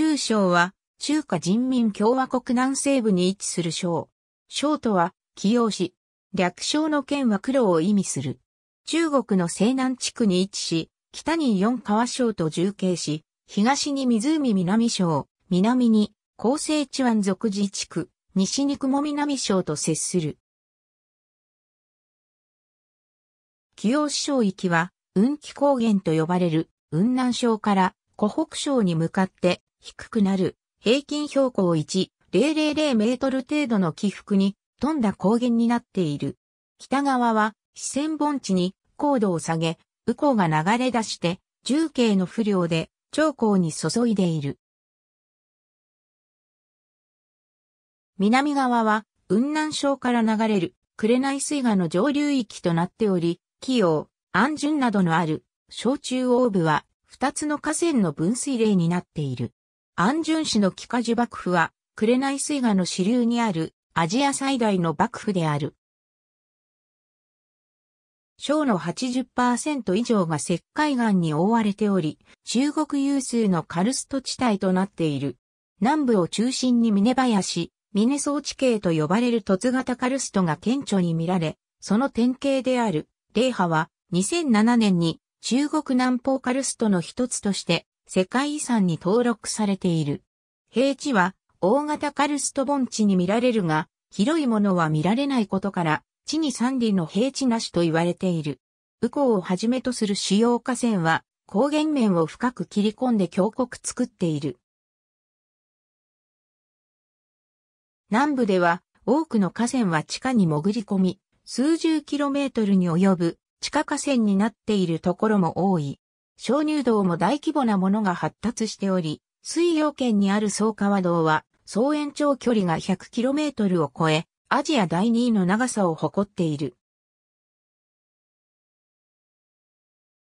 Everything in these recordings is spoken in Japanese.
中省は、中華人民共和国南西部に位置する省。省とは、起用し、略称の県は黒を意味する。中国の西南地区に位置し、北に四川省と重慶し、東に湖南省、南に厚生地湾属自治区、西に雲南省と接する。起用市省域は、雲気高原と呼ばれる雲南省から湖北省に向かって低くなる平均標高1.000メートル程度の起伏に富んだ高原になっている。北側は四川盆地に高度を下げ、雨降が流れ出して重慶の不良で長江に注いでいる。南側は雲南省から流れる紅水河の上流域となっており、紀陽、安順などのある小中央部は二つの河川の分水嶺になっている。安順市の下花幕府は、紅水河の支流にあるアジア最大の幕府である。省の80%以上が石灰岩に覆われており、中国有数のカルスト地帯となっている。南部を中心に峰林、峰総地形と呼ばれる凸型カルストが顕著に見られ、その典型である、霊波は2007年に中国南方カルストの一つとして世界遺産に登録されている。平地は大型カルスト盆地に見られるが、広いものは見られないことから、地に三里の平地なしと言われている。右江をはじめとする主要河川は、高原面を深く切り込んで峡谷作っている。南部では、多くの河川は地下に潜り込み、数十キロメートルに及ぶ地下河川になっているところも多い。鍾乳洞も大規模なものが発達しており、水曜圏にある草川道は、総延長距離が 100km を超え、アジア第2位の長さを誇っている。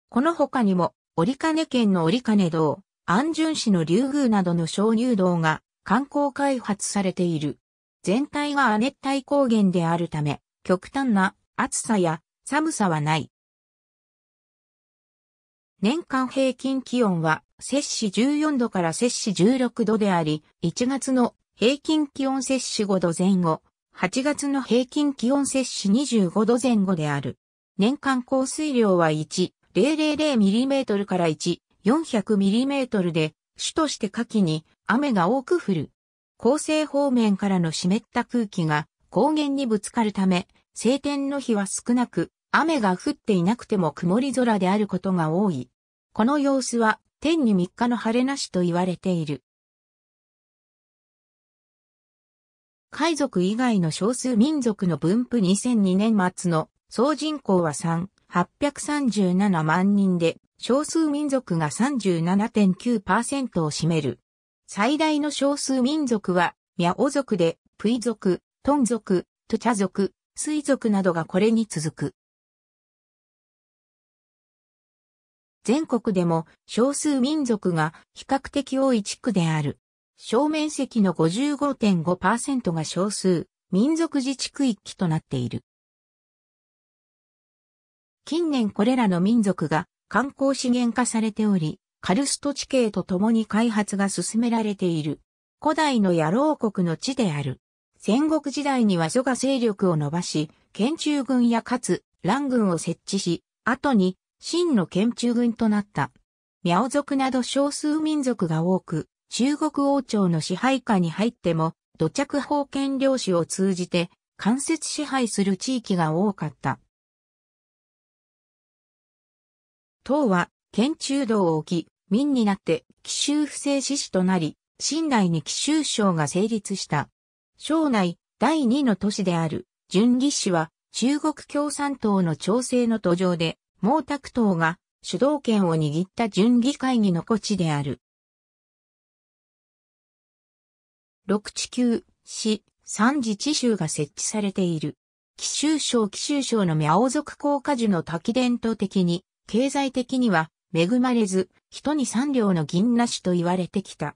この他にも、折金県の折金道、安順市の竜宮などの鍾乳洞が観光開発されている。全体が亜熱帯高原であるため、極端な暑さや寒さはない。年間平均気温は摂氏14度から摂氏16度であり、1月の平均気温摂氏5度前後、8月の平均気温摂氏25度前後である。年間降水量は1 0 0 0トルから1 4 0 0トルで、主として夏季に雨が多く降る。恒生方面からの湿った空気が高原にぶつかるため、晴天の日は少なく、雨が降っていなくても曇り空であることが多い。この様子は天に3日の晴れなしと言われている。海賊以外の少数民族の分布2002年末の総人口は3、837万人で、少数民族が37.9%を占める。最大の少数民族は、ミャオ族で、プイ族、トン族、トチャ族、水族などがこれに続く。全国でも少数民族が比較的多い地区である。正面積の55.5%が少数民族自治区域となっている。近年これらの民族が観光資源化されており、カルスト地形と共に開発が進められている。古代の野郎国の地である。戦国時代には諸が勢力を伸ばし、県中軍やかつ乱軍を設置し、後に真の県中軍となった。苗族など少数民族が多く、中国王朝の支配下に入っても、土着封建領主を通じて、間接支配する地域が多かった。唐は、県中道を置き、民になって、奇襲不正志士となり、新内に奇襲省が成立した。省内、第二の都市である、純義市は、中国共産党の調整の途上で、毛沢東が主導権を握った準議会議のち地である。六地球、市、三次地州が設置されている。紀州省紀州省の苗族高果樹の滝伝統的に、経済的には恵まれず、人に三両の銀なしと言われてきた。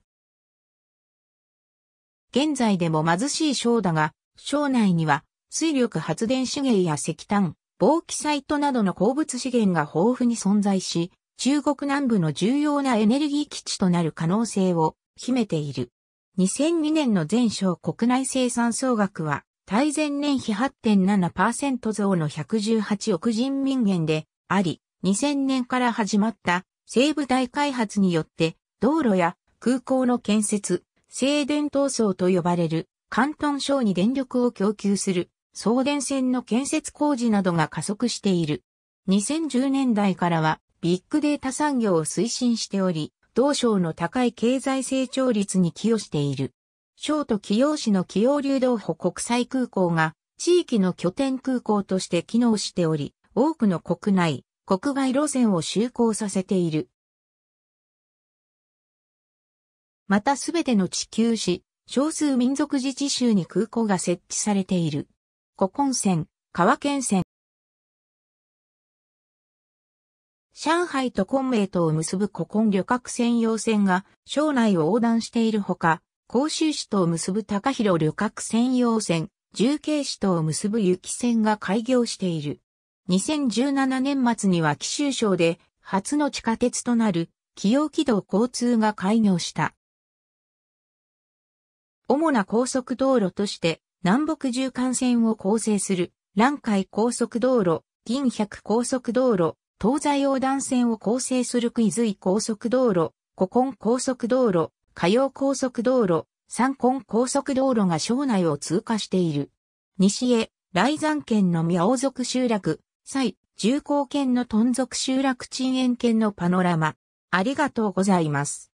現在でも貧しい省だが、省内には水力発電資源や石炭、防気サイトなどの鉱物資源が豊富に存在し、中国南部の重要なエネルギー基地となる可能性を秘めている。2002年の全省国内生産総額は、対前年比8.7%増の118億人民元であり、2000年から始まった西部大開発によって、道路や空港の建設、静電闘争と呼ばれる、関東省に電力を供給する送電線の建設工事などが加速している。2010年代からはビッグデータ産業を推進しており、同省の高い経済成長率に寄与している。省と企業市の企業流動保国際空港が地域の拠点空港として機能しており、多くの国内、国外路線を就航させている。またすべての地球市、少数民族自治州に空港が設置されている。古今線、川県線。上海と昆明とを結ぶ古今旅客専用線が省内を横断しているほか、甲州市とを結ぶ高広旅客専用線、重慶市とを結ぶ雪線が開業している。2017年末には紀州省で初の地下鉄となる紀陽軌道交通が開業した。主な高速道路として南北縦貫線を構成する、蘭海高速道路、銀百高速道路、東西横断線を構成するクイズイ高速道路、古今高速道路、火曜高速道路、三根高速道路が省内を通過している。西へ、雷山県の宮尾族集落、西、重工県の豚族集落鎮園県のパノラマ。ありがとうございます。